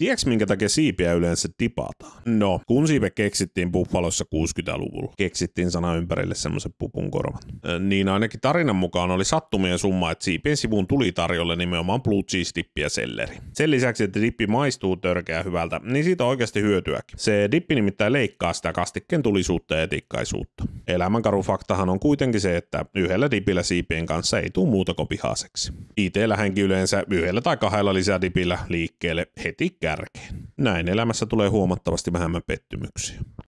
Tiedätkö minkä takia siipiä yleensä tipataan? No, kun siipe keksittiin Buffalossa 60-luvulla, keksittiin sana ympärille semmoisen pupun korvan. Niin ainakin tarinan mukaan oli sattumien summa, että siipien sivuun tuli tarjolle nimenomaan blue cheese dippi ja selleri. Sen lisäksi, että dippi maistuu törkeä hyvältä, niin siitä on oikeasti hyötyäkin. Se dippi nimittäin leikkaa sitä kastikkeen tulisuutta ja etikkaisuutta. Elämänkaru faktahan on kuitenkin se, että yhdellä dipillä siipien kanssa ei tule muuta kuin pihaiseksi. IT-lähenkin yleensä yhdellä tai kahdella lisää dipillä liikkeelle heti kärkeen. Näin elämässä tulee huomattavasti vähemmän pettymyksiä.